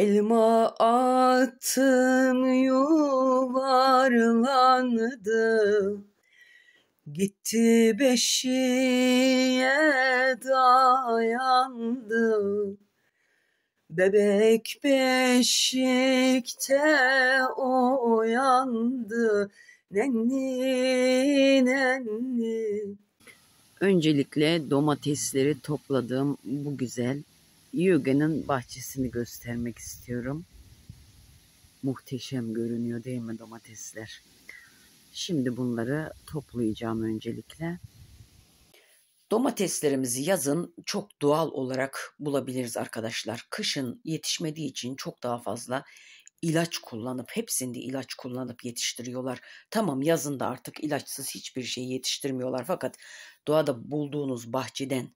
Elma attım yuvarlandı Gitti beşiğe dayandı Bebek beşikte uyandı Nenni nenni Öncelikle domatesleri topladım bu güzel Yüge'nin bahçesini göstermek istiyorum. Muhteşem görünüyor değil mi domatesler? Şimdi bunları toplayacağım öncelikle. Domateslerimizi yazın çok doğal olarak bulabiliriz arkadaşlar. Kışın yetişmediği için çok daha fazla ilaç kullanıp hepsinde ilaç kullanıp yetiştiriyorlar. Tamam yazın da artık ilaçsız hiçbir şey yetiştirmiyorlar fakat doğada bulduğunuz bahçeden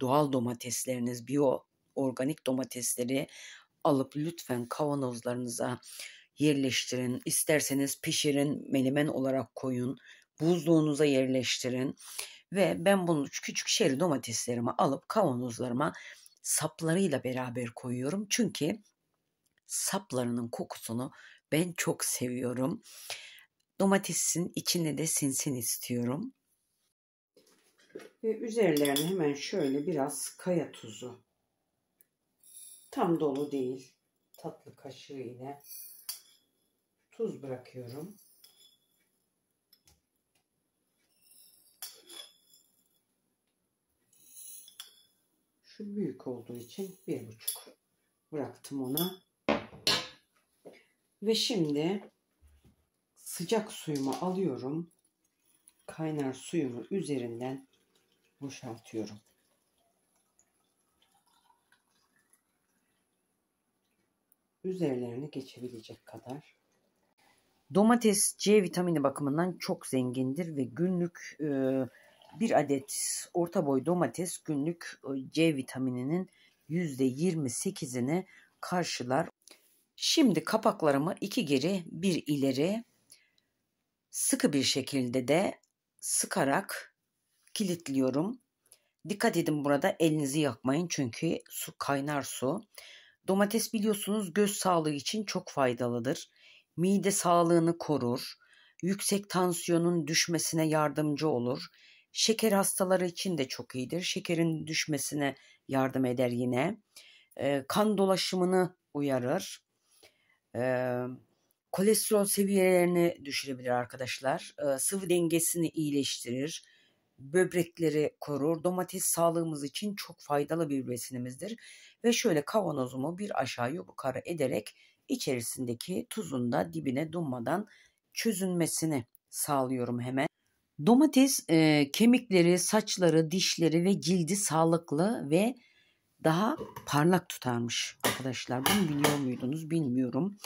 doğal domatesleriniz, biyo organik domatesleri alıp lütfen kavanozlarınıza yerleştirin. İsterseniz pişirin, menemen olarak koyun, buzluğunuza yerleştirin. Ve ben bunu küçük şeri domateslerimi alıp kavanozlarıma saplarıyla beraber koyuyorum. Çünkü saplarının kokusunu ben çok seviyorum. Domatesin içinde de sinsin istiyorum. Ve üzerlerine hemen şöyle biraz kaya tuzu Tam dolu değil. Tatlı kaşığı yine tuz bırakıyorum. Şu büyük olduğu için bir buçuk bıraktım ona. Ve şimdi sıcak suyumu alıyorum. Kaynar suyumu üzerinden boşaltıyorum. üzerlerine geçebilecek kadar. Domates C vitamini bakımından çok zengindir ve günlük e, bir adet orta boy domates günlük e, C vitamininin %28'ini karşılar. Şimdi kapaklarımı iki geri bir ileri sıkı bir şekilde de sıkarak kilitliyorum. Dikkat edin burada elinizi yakmayın çünkü su kaynar su. Domates biliyorsunuz göz sağlığı için çok faydalıdır. Mide sağlığını korur. Yüksek tansiyonun düşmesine yardımcı olur. Şeker hastaları için de çok iyidir. Şekerin düşmesine yardım eder yine. E, kan dolaşımını uyarır. E, kolesterol seviyelerini düşürebilir arkadaşlar. E, sıvı dengesini iyileştirir böbrekleri korur. Domates sağlığımız için çok faydalı bir besinimizdir. Ve şöyle kavanozumu bir aşağı yukarı ederek içerisindeki tuzun da dibine donmadan çözünmesini sağlıyorum hemen. Domates e, kemikleri, saçları, dişleri ve cildi sağlıklı ve daha parlak tutarmış arkadaşlar. Bunu biliyor muydunuz bilmiyorum.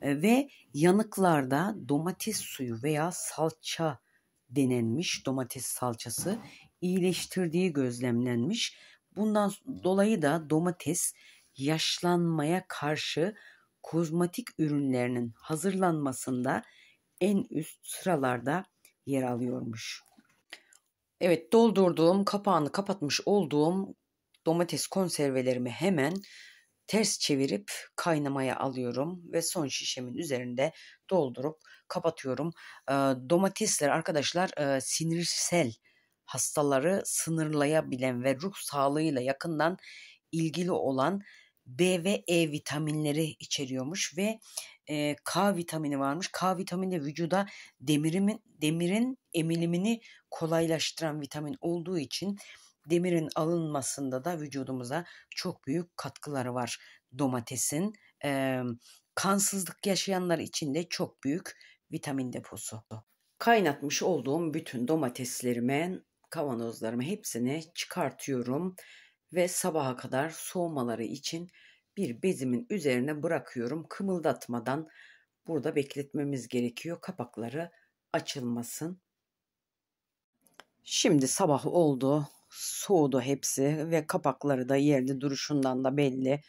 E, ve yanıklarda domates suyu veya salça denenmiş domates salçası iyileştirdiği gözlemlenmiş. Bundan dolayı da domates yaşlanmaya karşı kozmetik ürünlerinin hazırlanmasında en üst sıralarda yer alıyormuş. Evet doldurduğum kapağını kapatmış olduğum domates konservelerimi hemen ters çevirip kaynamaya alıyorum ve son şişemin üzerinde doldurup kapatıyorum. domatesler arkadaşlar sinirsel hastaları sınırlayabilen ve ruh sağlığıyla yakından ilgili olan B ve E vitaminleri içeriyormuş ve e, K vitamini varmış. K vitamini vücuda demirimin, demirin emilimini kolaylaştıran vitamin olduğu için demirin alınmasında da vücudumuza çok büyük katkıları var domatesin. E, kansızlık yaşayanlar için de çok büyük vitamin deposu. Kaynatmış olduğum bütün domateslerimi, kavanozlarımı hepsini çıkartıyorum ve sabaha kadar soğumaları için bir bezimin üzerine bırakıyorum kımıldatmadan. Burada bekletmemiz gerekiyor kapakları açılmasın. Şimdi sabah oldu soğudu hepsi ve kapakları da yerli duruşundan da belli.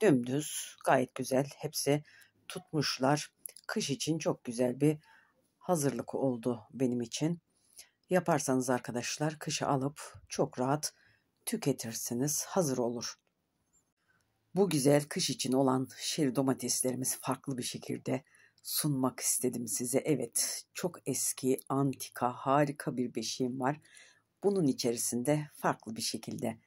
Dümdüz gayet güzel hepsi tutmuşlar. Kış için çok güzel bir hazırlık oldu benim için. Yaparsanız arkadaşlar kışı alıp çok rahat tüketirsiniz. Hazır olur. Bu güzel kış için olan şeri domateslerimizi farklı bir şekilde sunmak istedim size. Evet çok eski antika harika bir beşiğim var. Bunun içerisinde farklı bir şekilde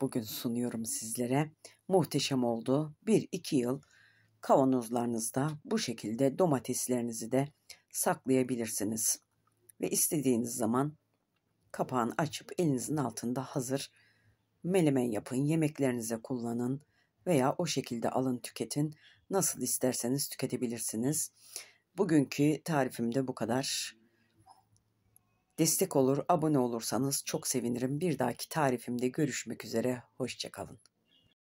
bugün sunuyorum sizlere. Muhteşem oldu. Bir iki yıl kavanozlarınızda bu şekilde domateslerinizi de saklayabilirsiniz. Ve istediğiniz zaman kapağını açıp elinizin altında hazır meleme yapın, yemeklerinize kullanın veya o şekilde alın tüketin. Nasıl isterseniz tüketebilirsiniz. Bugünkü tarifimde bu kadar. Destek olur, abone olursanız çok sevinirim. Bir dahaki tarifimde görüşmek üzere, hoşçakalın.